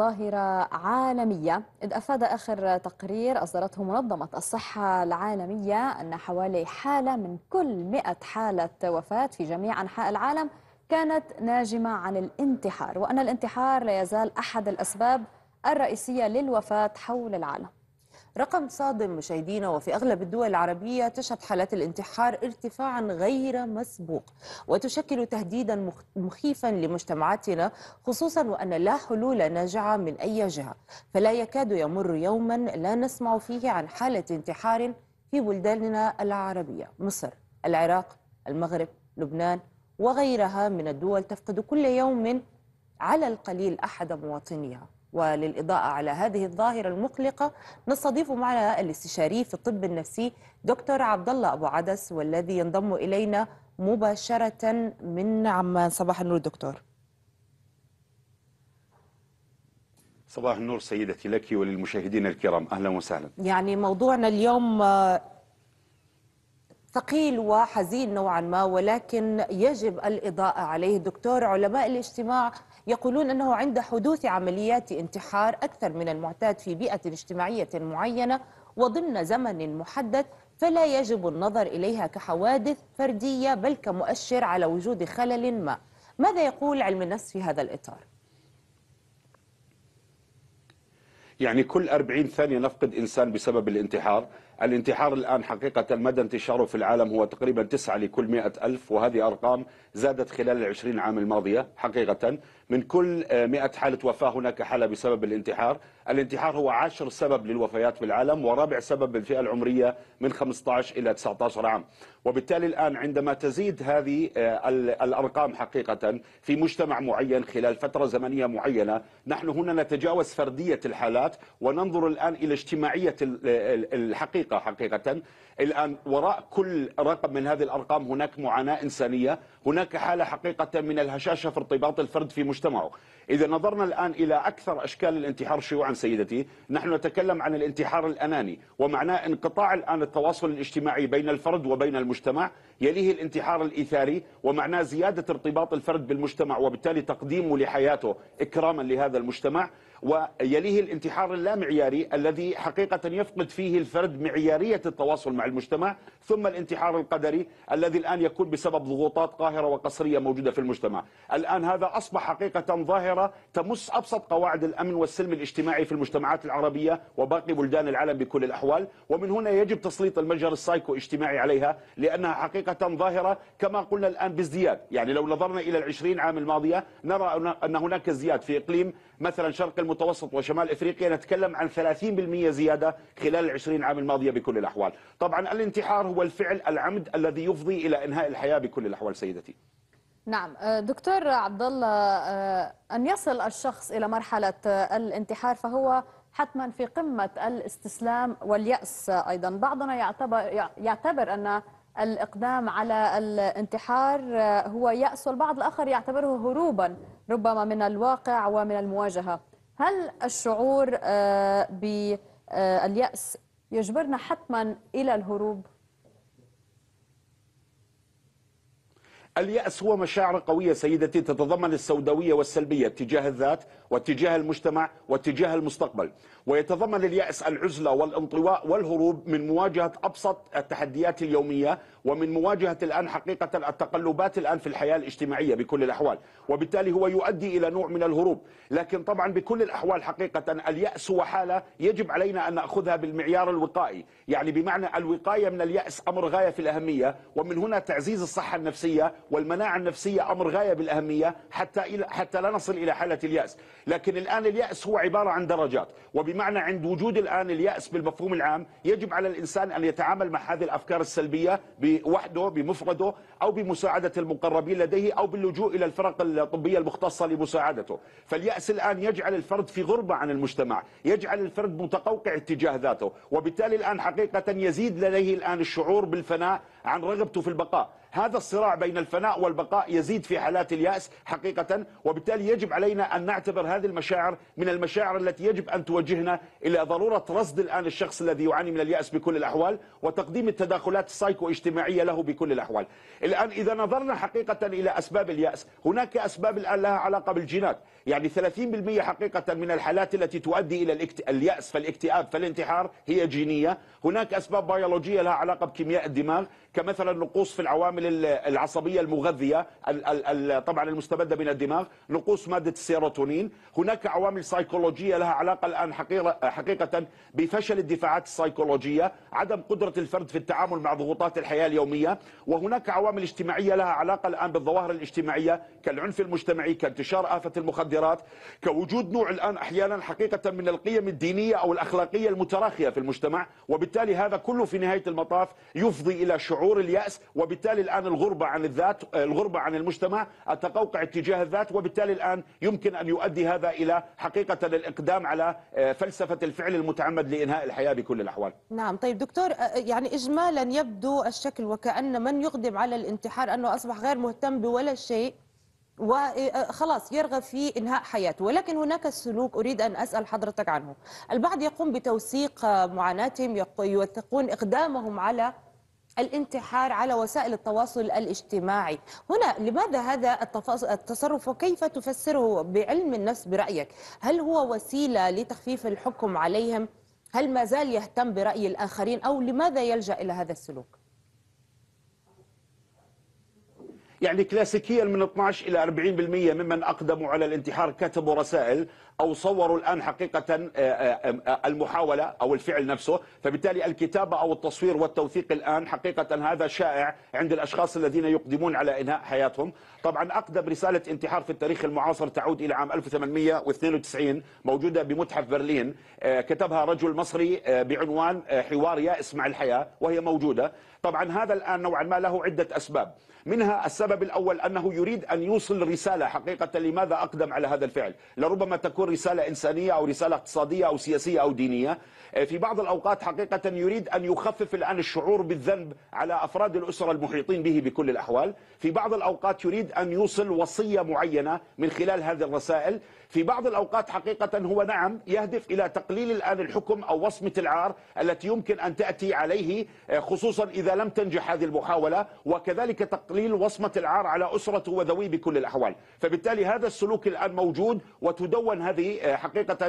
ظاهرة عالمية إذ أفاد آخر تقرير أصدرته منظمة الصحة العالمية أن حوالي حالة من كل مئة حالة وفاة في جميع أنحاء العالم كانت ناجمة عن الانتحار وأن الانتحار لا يزال أحد الأسباب الرئيسية للوفاة حول العالم رقم صادم مشاهدينا وفي أغلب الدول العربية تشهد حالات الانتحار ارتفاعا غير مسبوق وتشكل تهديدا مخيفا لمجتمعاتنا خصوصا وأن لا حلول ناجعة من أي جهة فلا يكاد يمر يوما لا نسمع فيه عن حالة انتحار في بلداننا العربية مصر العراق المغرب لبنان وغيرها من الدول تفقد كل يوم على القليل أحد مواطنيها وللإضاءة على هذه الظاهرة المقلقة نستضيف معنا الاستشاري في الطب النفسي دكتور عبد الله أبو عدس والذي ينضم إلينا مباشرة من عمان صباح النور دكتور صباح النور سيدتي لك وللمشاهدين الكرام أهلا وسهلا يعني موضوعنا اليوم آه، ثقيل وحزين نوعا ما ولكن يجب الإضاءة عليه دكتور علماء الاجتماع يقولون أنه عند حدوث عمليات انتحار أكثر من المعتاد في بيئة اجتماعية معينة وضمن زمن محدد فلا يجب النظر إليها كحوادث فردية بل كمؤشر على وجود خلل ما ماذا يقول علم النفس في هذا الإطار؟ يعني كل 40 ثانية نفقد إنسان بسبب الانتحار الانتحار الآن حقيقة مدى انتشاره في العالم هو تقريبا تسعة لكل مئة ألف وهذه أرقام زادت خلال العشرين عام الماضية حقيقة من كل آه، مئة حالة وفاة هناك حالة بسبب الانتحار الانتحار هو عاشر سبب للوفيات في العالم ورابع سبب بالفئة العمرية من 15 إلى 19 عام وبالتالي الآن عندما تزيد هذه آه، الأرقام حقيقة في مجتمع معين خلال فترة زمنية معينة نحن هنا نتجاوز فردية الحالات وننظر الآن إلى اجتماعية آه، الحقيقة حقيقة حقيقة الآن وراء كل رقم من هذه الأرقام هناك معاناة إنسانية هناك حالة حقيقة من الهشاشة في ارتباط الفرد في مجتمعه إذا نظرنا الآن إلى أكثر أشكال الانتحار شيوعا سيدتي نحن نتكلم عن الانتحار الأناني ومعناه انقطاع الآن التواصل الاجتماعي بين الفرد وبين المجتمع يليه الانتحار الإيثاري ومعناه زيادة ارتباط الفرد بالمجتمع وبالتالي تقديمه لحياته إكراما لهذا المجتمع ويليه الانتحار اللامعياري الذي حقيقة يفقد فيه الفرد معيارية التواصل مع المجتمع ثم الانتحار القدري الذي الآن يكون بسبب ضغوطات قاهرة وقصرية موجودة في المجتمع الآن هذا أصبح حقيقة ظاهرة تمس أبسط قواعد الأمن والسلم الاجتماعي في المجتمعات العربية وباقي بلدان العالم بكل الأحوال ومن هنا يجب تسليط المجهر السايكو اجتماعي عليها لأنها حقيقة ظاهرة كما قلنا الآن بازدياد يعني لو نظرنا إلى العشرين عام الماضية نرى أن هناك ازدياد في إقليم مثلا شرق المتوسط وشمال افريقيا نتكلم عن 30% زياده خلال ال 20 عام الماضيه بكل الاحوال طبعا الانتحار هو الفعل العمد الذي يفضي الى انهاء الحياه بكل الاحوال سيدتي نعم أه، دكتور عبد الله أه، ان يصل الشخص الى مرحله أه، الانتحار فهو حتما في قمه الاستسلام والياس ايضا بعضنا يعتبر يعتبر ان الإقدام على الانتحار آه، هو يأس والبعض الآخر يعتبره هروبا ربما من الواقع ومن المواجهة هل الشعور آه، باليأس آه، يجبرنا حتما إلى الهروب؟ اليأس هو مشاعر قوية سيدتي تتضمن السوداوية والسلبية تجاه الذات واتجاه المجتمع واتجاه المستقبل ويتضمن اليأس العزلة والانطواء والهروب من مواجهة أبسط التحديات اليومية ومن مواجهة الآن حقيقة التقلبات الآن في الحياة الاجتماعية بكل الأحوال وبالتالي هو يؤدي إلى نوع من الهروب لكن طبعا بكل الأحوال حقيقة اليأس هو حالة يجب علينا أن نأخذها بالمعيار الوقائي يعني بمعنى الوقاية من اليأس أمر غاية في الأهمية ومن هنا تعزيز الصحة النفسية والمناعة النفسية أمر غاية بالأهمية حتى, حتى لا نصل إلى حالة اليأس لكن الآن اليأس هو عبارة عن درجات وبمعنى عند وجود الآن اليأس بالمفهوم العام يجب على الإنسان أن يتعامل مع هذه الأفكار السلبية بوحده بمفرده أو بمساعدة المقربين لديه أو باللجوء إلى الفرق الطبية المختصة لمساعدته فاليأس الآن يجعل الفرد في غربة عن المجتمع يجعل الفرد متقوقع اتجاه ذاته وبالتالي الآن حقيقة يزيد لديه الآن الشعور بالفناء عن رغبته في البقاء هذا الصراع بين الفناء والبقاء يزيد في حالات اليأس حقيقة وبالتالي يجب علينا أن نعتبر هذه المشاعر من المشاعر التي يجب أن توجهنا إلى ضرورة رصد الآن الشخص الذي يعاني من اليأس بكل الأحوال وتقديم التداخلات السايكو اجتماعية له بكل الأحوال الآن إذا نظرنا حقيقة إلى أسباب اليأس هناك أسباب الآن لها علاقة بالجينات يعني 30% حقيقة من الحالات التي تؤدي إلى اليأس فالاكتئاب فالانتحار هي جينية هناك أسباب بيولوجية لها علاقة بكيمياء الدماغ كمثلا نقوص في العوامل عامل العصبية المغذية طبعا المستمدة من الدماغ نقوص مادة السيروتونين هناك عوامل سيكولوجية لها علاقة الآن حقيقة بفشل الدفاعات السيكولوجية عدم قدرة الفرد في التعامل مع ضغوطات الحياة اليومية وهناك عوامل اجتماعية لها علاقة الآن بالظواهر الاجتماعية كالعنف المجتمعي كانتشار آفة المخدرات كوجود نوع الآن أحيانا حقيقة من القيم الدينية أو الأخلاقية المتراخية في المجتمع وبالتالي هذا كله في نهاية المطاف يفضي إلى شعور اليأس وبالتالي الآن الغربة عن الذات الغربة عن المجتمع التقوقع اتجاه الذات وبالتالي الآن يمكن أن يؤدي هذا إلى حقيقة الإقدام على آه، فلسفة الفعل المتعمد لإنهاء الحياة بكل الأحوال نعم طيب دكتور آه، آه، يعني إجمالا يبدو الشكل وكأن من يقدم على الانتحار أنه أصبح غير مهتم بولا شيء وخلاص يرغب في انهاء حياته ولكن هناك سلوك اريد ان اسال حضرتك عنه البعض يقوم بتوثيق معاناتهم يوثقون اقدامهم على الانتحار على وسائل التواصل الاجتماعي هنا لماذا هذا التصرف وكيف تفسره بعلم النفس برأيك هل هو وسيلة لتخفيف الحكم عليهم هل ما زال يهتم برأي الآخرين أو لماذا يلجأ إلى هذا السلوك يعني كلاسيكيا من 12 إلى 40% ممن أقدموا على الانتحار كتبوا رسائل أو صوروا الآن حقيقة آه، آه، آه، المحاولة أو الفعل نفسه فبالتالي الكتابة أو التصوير والتوثيق الآن حقيقة هذا شائع عند الأشخاص الذين يقدمون على إنهاء حياتهم طبعا أقدم رسالة انتحار في التاريخ المعاصر تعود إلى عام 1892 موجودة بمتحف برلين كتبها رجل مصري بعنوان حوار يائس مع الحياة وهي موجودة طبعا هذا الآن نوعا ما له عدة أسباب منها السبب الأول أنه يريد أن يوصل رسالة حقيقة لماذا أقدم على هذا الفعل لربما تكون رسالة إنسانية أو رسالة اقتصادية أو سياسية أو دينية آه، في بعض الأوقات حقيقة يريد أن يخفف الآن الشعور بالذنب على أفراد الأسرة المحيطين به بكل الأحوال في بعض الأوقات يريد أن يوصل وصية معينة من خلال هذه الرسائل في بعض الأوقات حقيقة هو نعم يهدف إلى تقليل الآن الحكم أو وصمة العار التي يمكن أن تأتي عليه آه، خصوصا إذا لم تنجح هذه المحاولة وكذلك تقليل وصمة العار على أسرته وذويه بكل الأحوال فبالتالي هذا السلوك الآن موجود وتدون هذه آه، حقيقة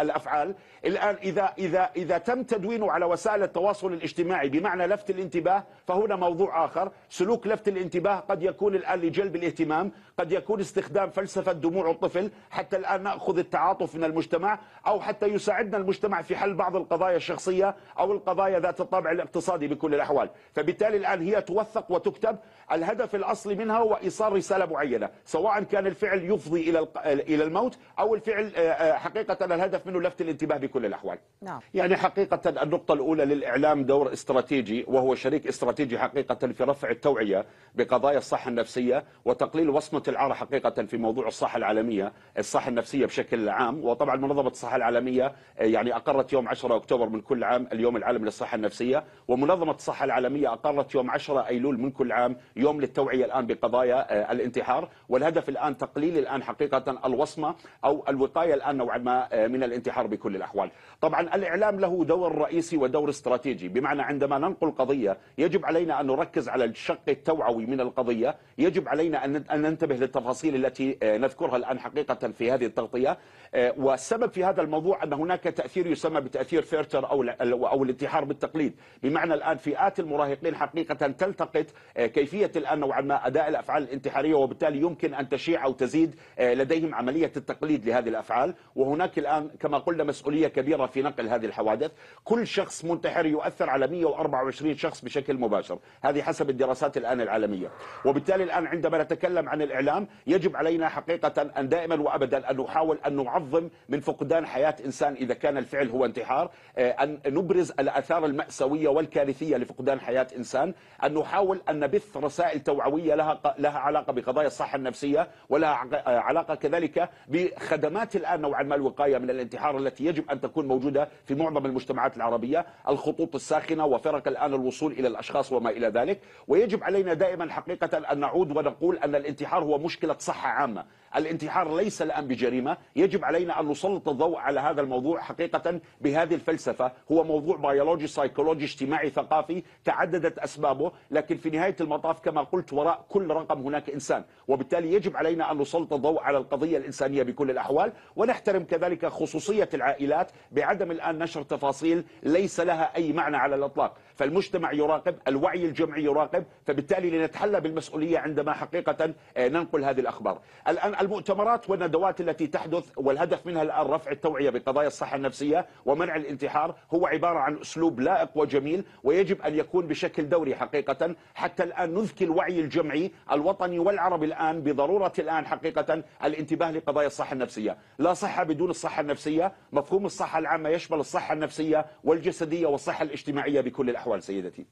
الأفعال الآن إذا, إذا, إذا تم تدوينه على وسائل التواصل الاجتماعي بمعنى لفت الانتباه فهنا موضوع آخر سلوك لفت الانتباه قد يكون الآن لجلب الاهتمام قد يكون استخدام فلسفة دموع الطفل حتى حتى الآن نأخذ التعاطف من المجتمع أو حتى يساعدنا المجتمع في حل بعض القضايا الشخصية أو القضايا ذات الطابع الاقتصادي بكل الأحوال فبالتالي الآن هي توثق وتكتب الهدف الأصلي منها هو إيصال رسالة معينة سواء كان الفعل يفضي إلى إلى الموت أو الفعل آه، آه، حقيقة الهدف منه لفت الانتباه بكل الأحوال نعم. يعني حقيقة النقطة الأولى للإعلام دور استراتيجي وهو شريك استراتيجي حقيقة في رفع التوعية بقضايا الصحة النفسية وتقليل وصمة العار حقيقة في موضوع الصحة العالمية الصحة النفسية بشكل عام وطبعا منظمة الصحة العالمية آه، يعني أقرت يوم 10 أكتوبر من كل عام اليوم العالمي للصحة النفسية ومنظمة الصحة العالمية أقرت يوم 10 أيلول من كل عام يوم للتوعية الآن بقضايا آه، الانتحار والهدف الآن تقليل الآن حقيقة الوصمة أو الوقاية الآن نوعا ما آه، من الانتحار بكل الأحوال طبعا الإعلام له دور رئيسي ودور استراتيجي بمعنى عندما ننقل قضية يجب علينا أن نركز على الشق التوعوي من القضية يجب علينا أن ننتبه للتفاصيل التي نذكرها الآن حقيقة في في هذه التغطية آه، والسبب في هذا الموضوع أن هناك تأثير يسمى بتأثير فيرتر أو أو الانتحار بالتقليد بمعنى الآن فئات المراهقين حقيقة تلتقط آه، كيفية الآن نوعا ما أداء الأفعال الانتحارية وبالتالي يمكن أن تشيع أو تزيد آه، لديهم عملية التقليد لهذه الأفعال وهناك الآن كما قلنا مسؤولية كبيرة في نقل هذه الحوادث كل شخص منتحر يؤثر على 124 شخص بشكل مباشر هذه حسب الدراسات الآن العالمية وبالتالي الآن عندما نتكلم عن الإعلام يجب علينا حقيقة أن دائما وأبدا بدل أن نحاول أن نعظم من فقدان حياة إنسان إذا كان الفعل هو انتحار آه، أن نبرز الآثار المأساوية والكارثية لفقدان حياة إنسان أن نحاول أن نبث رسائل توعوية لها, لها علاقة بقضايا الصحة النفسية ولها آه، علاقة كذلك بخدمات الآن نوعا ما الوقاية من الانتحار التي يجب أن تكون موجودة في معظم المجتمعات العربية الخطوط الساخنة وفرق الآن الوصول إلى الأشخاص وما إلى ذلك ويجب علينا دائما حقيقة أن نعود ونقول أن الانتحار هو مشكلة صحة عامة الانتحار ليس الآن نعم بجريمة يجب علينا أن نسلط الضوء على هذا الموضوع حقيقة بهذه الفلسفة هو موضوع بيولوجي سايكولوجي اجتماعي ثقافي تعددت أسبابه لكن في نهاية المطاف كما قلت وراء كل رقم هناك إنسان وبالتالي يجب علينا أن نسلط الضوء على القضية الإنسانية بكل الأحوال ونحترم كذلك خصوصية العائلات بعدم الآن نشر تفاصيل ليس لها أي معنى على الإطلاق فالمجتمع يراقب الوعي الجمعي يراقب فبالتالي لنتحلى بالمسؤولية عندما حقيقة آه، ننقل هذه الأخبار الآن المؤتمرات والندوات التي تحدث والهدف منها الآن رفع التوعية بقضايا الصحة النفسية ومنع الانتحار هو عبارة عن أسلوب لائق وجميل ويجب أن يكون بشكل دوري حقيقة حتى الآن نذكي الوعي الجمعي الوطني والعربي الآن بضرورة الآن حقيقة الانتباه لقضايا الصحة النفسية لا صحة بدون الصحة النفسية مفهوم الصحة العامة يشمل الصحة النفسية والجسدية والصحة الاجتماعية بكل الأحوال الأحوال سيدتي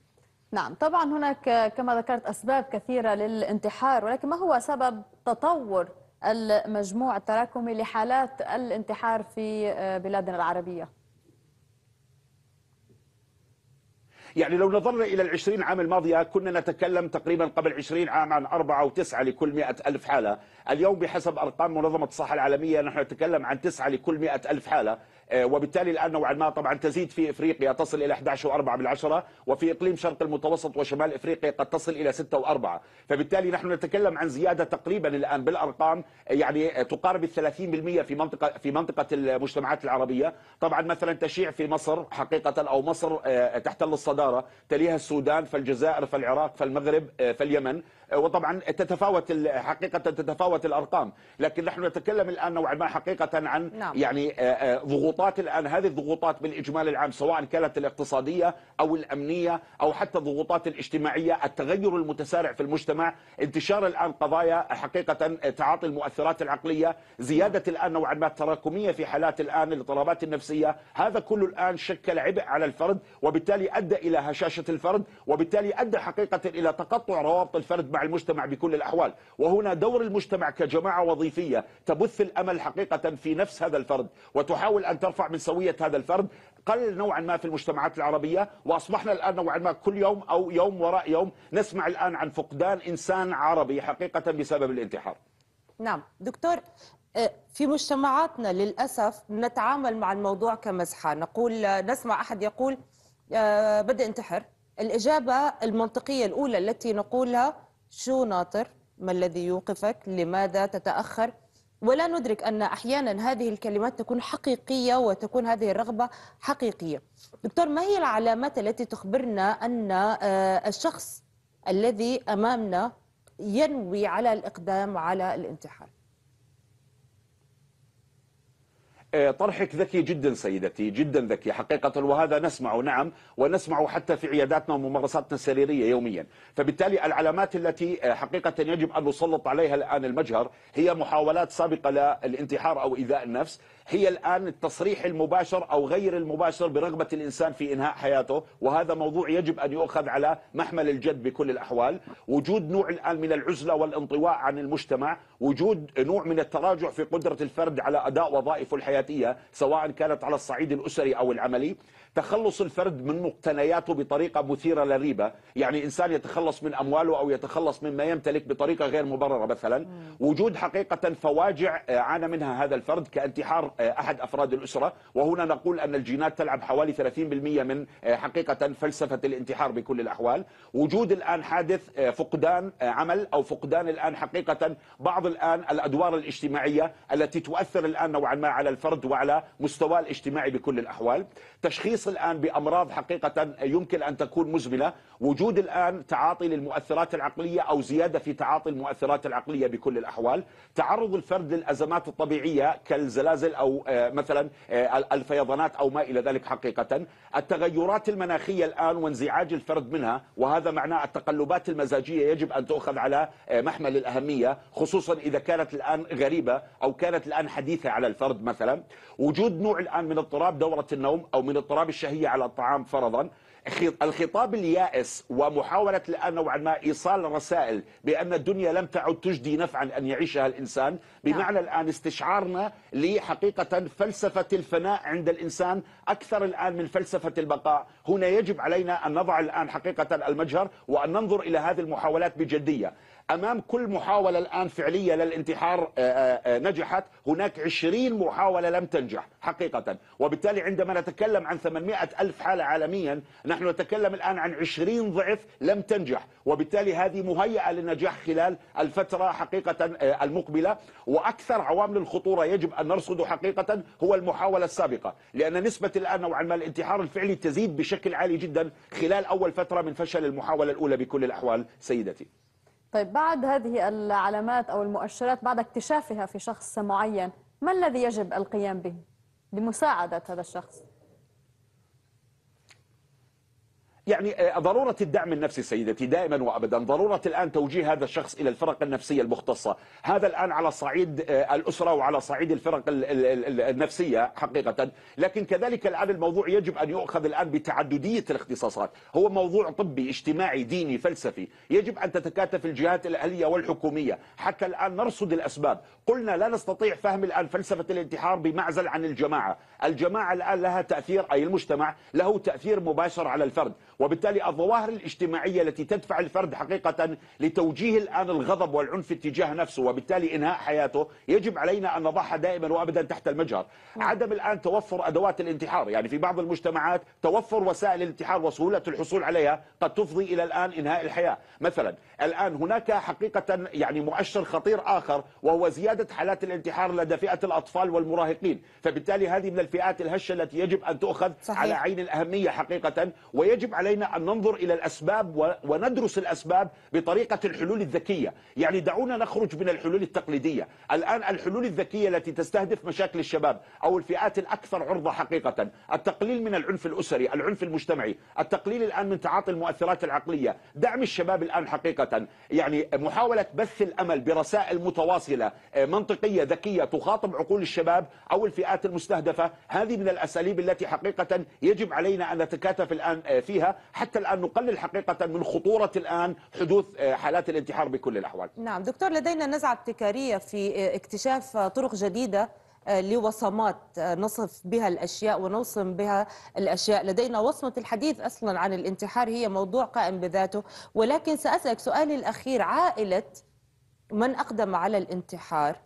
نعم طبعا هناك كما ذكرت أسباب كثيرة للانتحار ولكن ما هو سبب تطور المجموع التراكمي لحالات الانتحار في بلادنا العربية يعني لو نظرنا إلى العشرين عام الماضية كنا نتكلم تقريبا قبل عشرين عام عن أربعة أو تسعة لكل مئة ألف حالة اليوم بحسب ارقام منظمه الصحه العالميه نحن نتكلم عن 9 لكل 100 الف حاله آه، وبالتالي الان نوعا ما طبعا تزيد في افريقيا تصل الى 11 و4 بالعشره وفي اقليم شرق المتوسط وشمال افريقيا قد تصل الى 6 و4 فبالتالي نحن نتكلم عن زياده تقريبا الان بالارقام آه، يعني آه، تقارب ال 30% في منطقه في منطقه المجتمعات العربيه طبعا مثلا تشيع في مصر حقيقه او مصر تحتل الصداره تليها السودان فالجزائر فالعراق فالمغرب فاليمن وطبعا تتفاوت حقيقه تتفاوت الارقام لكن نحن نتكلم الان نوعا ما حقيقه عن نعم. يعني آه، آه، ضغوطات الان هذه الضغوطات بالاجمال العام سواء كانت الاقتصاديه او الامنيه او حتى الضغوطات الاجتماعيه التغير المتسارع في المجتمع انتشار الان قضايا حقيقه آه، تعاطي المؤثرات العقليه زياده الان نوعا ما التراكميه في حالات الان الاضطرابات النفسيه هذا كله الان شكل عبء على الفرد وبالتالي ادى الى هشاشه الفرد وبالتالي ادى حقيقه الى تقطع روابط الفرد مع المجتمع بكل الأحوال وهنا دور المجتمع كجماعة وظيفية تبث الأمل حقيقة في نفس هذا الفرد وتحاول أن ترفع من سوية هذا الفرد قل نوعا ما في المجتمعات العربية وأصبحنا الآن نوعا ما كل يوم أو يوم وراء يوم نسمع الآن عن فقدان إنسان عربي حقيقة بسبب الانتحار نعم دكتور آه، في مجتمعاتنا للأسف نتعامل مع الموضوع كمزحة نقول آه، نسمع أحد يقول آه، بدي انتحر الإجابة المنطقية الأولى التي نقولها شو ناطر ما الذي يوقفك لماذا تتأخر ولا ندرك أن أحيانا هذه الكلمات تكون حقيقية وتكون هذه الرغبة حقيقية دكتور ما هي العلامات التي تخبرنا أن آه، الشخص الذي أمامنا ينوي على الإقدام على الانتحار طرحك ذكي جدا سيدتي جدا ذكي حقيقة وهذا نسمع نعم ونسمع حتى في عياداتنا وممارساتنا السريرية يوميا فبالتالي العلامات التي آه، حقيقة يجب أن نسلط عليها الآن المجهر هي محاولات سابقة للانتحار أو إيذاء النفس هي الآن التصريح المباشر أو غير المباشر برغبة الإنسان في إنهاء حياته وهذا موضوع يجب أن يؤخذ على محمل الجد بكل الأحوال وجود نوع الآن من العزلة والانطواء عن المجتمع وجود نوع من التراجع في قدرة الفرد على أداء وظائفه الحياتية سواء كانت على الصعيد الأسري أو العملي تخلص الفرد من مقتنياته بطريقة مثيرة للريبة يعني إنسان يتخلص من أمواله أو يتخلص مما يمتلك بطريقة غير مبررة مثلا وجود حقيقة فواجع آه، عانى منها هذا الفرد كانتحار آه، أحد أفراد الأسرة وهنا نقول أن الجينات تلعب حوالي 30% من آه، حقيقة فلسفة الانتحار بكل الأحوال وجود الآن حادث فقدان عمل أو فقدان الآن حقيقة بعض الآن الأدوار الاجتماعية التي تؤثر الآن نوعا ما على الفرد وعلى مستواه الاجتماعي بكل الأحوال تشخيص التشخيص الآن بأمراض حقيقة يمكن أن تكون مزمنة وجود الآن تعاطي للمؤثرات العقلية أو زيادة في تعاطي المؤثرات العقلية بكل الأحوال تعرض الفرد للأزمات الطبيعية كالزلازل أو آه، مثلا آه، الفيضانات أو ما إلى ذلك حقيقة التغيرات المناخية الآن وانزعاج الفرد منها وهذا معناه التقلبات المزاجية يجب أن تؤخذ على آه، محمل الأهمية خصوصا إذا كانت الآن غريبة أو كانت الآن حديثة على الفرد مثلا وجود نوع الآن من اضطراب دورة النوم أو من اضطراب الشهية على الطعام فرضا الخطاب اليائس ومحاولة الآن نوعا ما إيصال رسائل بأن الدنيا لم تعد تجدي نفعا أن يعيشها الإنسان بمعنى نعم. الآن استشعارنا لحقيقة فلسفة الفناء عند الإنسان أكثر الآن من فلسفة البقاء هنا يجب علينا أن نضع الآن حقيقة المجهر وأن ننظر إلى هذه المحاولات بجدية أمام كل محاولة الآن فعلية للانتحار آه، آه، آه، نجحت هناك 20 محاولة لم تنجح حقيقة وبالتالي عندما نتكلم عن 800 ألف حالة عالميا نحن نتكلم الآن عن 20 ضعف لم تنجح وبالتالي هذه مهيئة للنجاح خلال الفترة حقيقة آه، المقبلة وأكثر عوامل الخطورة يجب أن نرصده حقيقة هو المحاولة السابقة لأن نسبة الآن نوعا ما الانتحار الفعلي تزيد بشكل عالي جدا خلال أول فترة من فشل المحاولة الأولى بكل الأحوال سيدتي طيب بعد هذه العلامات أو المؤشرات بعد اكتشافها في شخص معين ما الذي يجب القيام به لمساعدة هذا الشخص؟ يعني آه، ضرورة الدعم النفسي سيدتي دائما وأبدا ضرورة الآن توجيه هذا الشخص إلى الفرق النفسية المختصة هذا الآن على صعيد آه، الأسرة وعلى صعيد الفرق النفسية حقيقة لكن كذلك الآن الموضوع يجب أن يؤخذ الآن بتعددية الاختصاصات هو موضوع طبي اجتماعي ديني فلسفي يجب أن تتكاتف الجهات الأهلية والحكومية حتى الآن نرصد الأسباب قلنا لا نستطيع فهم الآن فلسفة الانتحار بمعزل عن الجماعة الجماعة الآن لها تأثير أي المجتمع له تأثير مباشر على الفرد وبالتالي الظواهر الاجتماعية التي تدفع الفرد حقيقة لتوجيه الآن الغضب والعنف اتجاه نفسه وبالتالي إنهاء حياته يجب علينا أن نضعها دائما وأبدا تحت المجهر نعم. عدم الآن توفر أدوات الانتحار يعني في بعض المجتمعات توفر وسائل الانتحار وسهولة الحصول عليها قد تفضي إلى الآن إنهاء الحياة مثلا الآن هناك حقيقة يعني مؤشر خطير آخر وهو زيادة حالات الانتحار لدى فئة الأطفال والمراهقين فبالتالي هذه من الفئات الهشة التي يجب أن تؤخذ صحيح. على عين الأهمية حقيقة ويجب علينا علينا أن ننظر إلى الأسباب وندرس الأسباب بطريقة الحلول الذكية يعني دعونا نخرج من الحلول التقليدية الآن الحلول الذكية التي تستهدف مشاكل الشباب أو الفئات الأكثر عرضة حقيقة التقليل من العنف الأسري العنف المجتمعي التقليل الآن من تعاطي المؤثرات العقلية دعم الشباب الآن حقيقة يعني محاولة بث الأمل برسائل متواصلة آه، منطقية ذكية تخاطب عقول الشباب أو الفئات المستهدفة هذه من الأساليب التي حقيقة يجب علينا أن نتكاتف الآن آه، فيها حتى الآن نقلل حقيقة من خطورة الآن حدوث آه، حالات الانتحار بكل الأحوال نعم دكتور لدينا نزعة ابتكارية في آه، اكتشاف طرق جديدة آه، لوصمات نصف بها الأشياء ونوصم بها الأشياء لدينا وصمة الحديث أصلا عن الانتحار هي موضوع قائم بذاته ولكن سأسألك سؤالي الأخير عائلة من أقدم على الانتحار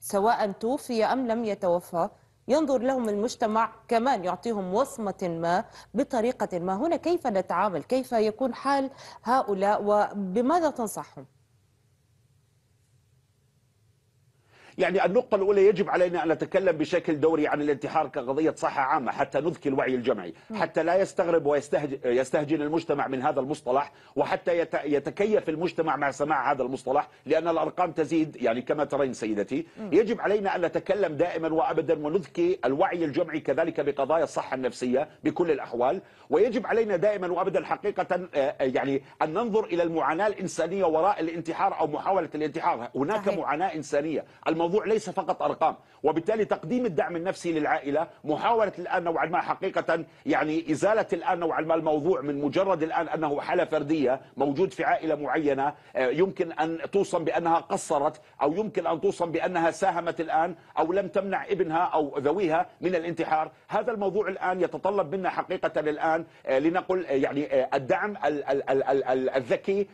سواء توفي أم لم يتوفى ينظر لهم المجتمع كمان يعطيهم وصمة ما بطريقة ما هنا كيف نتعامل كيف يكون حال هؤلاء وبماذا تنصحهم يعني النقطة الأولى يجب علينا أن نتكلم بشكل دوري عن الانتحار كقضية صحة عامة حتى نذكي الوعي الجمعي حتى لا يستغرب ويستهجن المجتمع من هذا المصطلح وحتى يتكيف المجتمع مع سماع هذا المصطلح لأن الأرقام تزيد يعني كما ترين سيدتي يجب علينا أن نتكلم دائما وأبدا ونذكي الوعي الجمعي كذلك بقضايا الصحة النفسية بكل الأحوال ويجب علينا دائما وأبدا حقيقة آه، آه، يعني أن ننظر إلى المعاناة الإنسانية وراء الانتحار أو محاولة الانتحار هناك معاناة إنسانية الموضوع ليس فقط أرقام وبالتالي تقديم الدعم النفسي للعائلة محاولة الآن نوعا ما حقيقة يعني إزالة الآن نوعا ما الموضوع من مجرد الآن أنه حالة فردية موجود في عائلة معينة آه، يمكن أن توصم بأنها قصرت أو يمكن أن توصم بأنها ساهمت الآن أو لم تمنع ابنها أو ذويها من الانتحار هذا الموضوع الآن يتطلب منا حقيقة الآن لنقل يعني الدعم الذكي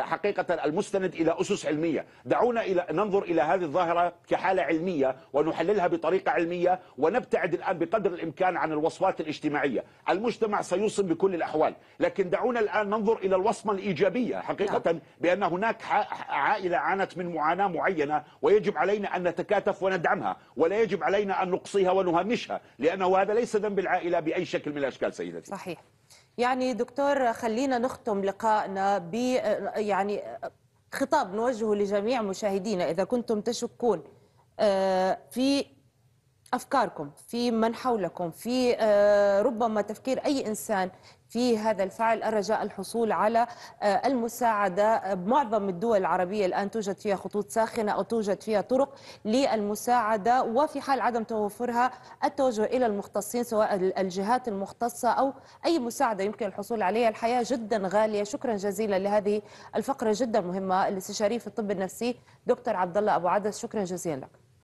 حقيقة المستند إلى أسس علمية دعونا إلى ننظر إلى هذه الظاهرة كحالة علمية ونحللها بطريقة علمية ونبتعد الآن بقدر الإمكان عن الوصفات الاجتماعية المجتمع سيوصم بكل الأحوال لكن دعونا الآن ننظر إلى الوصمة الإيجابية حقيقة نعم. بأن هناك عائلة عانت من معاناة معينة ويجب علينا أن نتكاتف وندعمها ولا يجب علينا أن نقصيها ونهمشها لأنه هذا ليس ذنب العائلة بأي شكل من الأشكال سيدتي صحيح يعني دكتور خلينا نختم لقائنا ب يعني خطاب نوجهه لجميع مشاهدينا إذا كنتم تشكون آه، في أفكاركم في من حولكم في آه، ربما تفكير أي إنسان في هذا الفعل الرجاء الحصول على آه، المساعدة آه، معظم الدول العربية الآن توجد فيها خطوط ساخنة أو توجد فيها طرق للمساعدة وفي حال عدم توفرها التوجه إلى المختصين سواء الجهات المختصة أو أي مساعدة يمكن الحصول عليها الحياة جدا غالية شكرا جزيلا لهذه الفقرة جدا مهمة الاستشاري في الطب النفسي دكتور عبد الله أبو عدس شكرا جزيلا لك